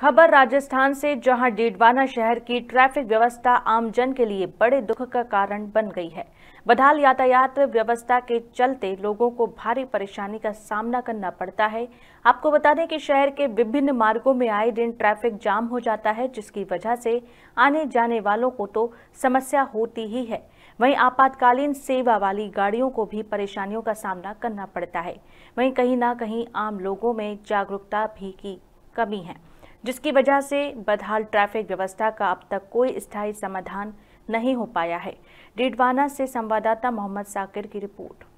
खबर राजस्थान से जहां डीडवाना शहर की ट्रैफिक व्यवस्था आमजन के लिए बड़े दुख का कारण बन गई है बदहाल यातायात व्यवस्था के चलते लोगों को भारी परेशानी का सामना करना पड़ता है आपको बता दें कि शहर के विभिन्न मार्गों में आए दिन ट्रैफिक जाम हो जाता है जिसकी वजह से आने जाने वालों को तो समस्या होती ही है वहीं आपातकालीन सेवा वाली गाड़ियों को भी परेशानियों का सामना करना पड़ता है वहीं कहीं ना कहीं आम लोगों में जागरूकता भी की कमी है जिसकी वजह से बदहाल ट्रैफिक व्यवस्था का अब तक कोई स्थायी समाधान नहीं हो पाया है डीडवाना से संवाददाता मोहम्मद साकिर की रिपोर्ट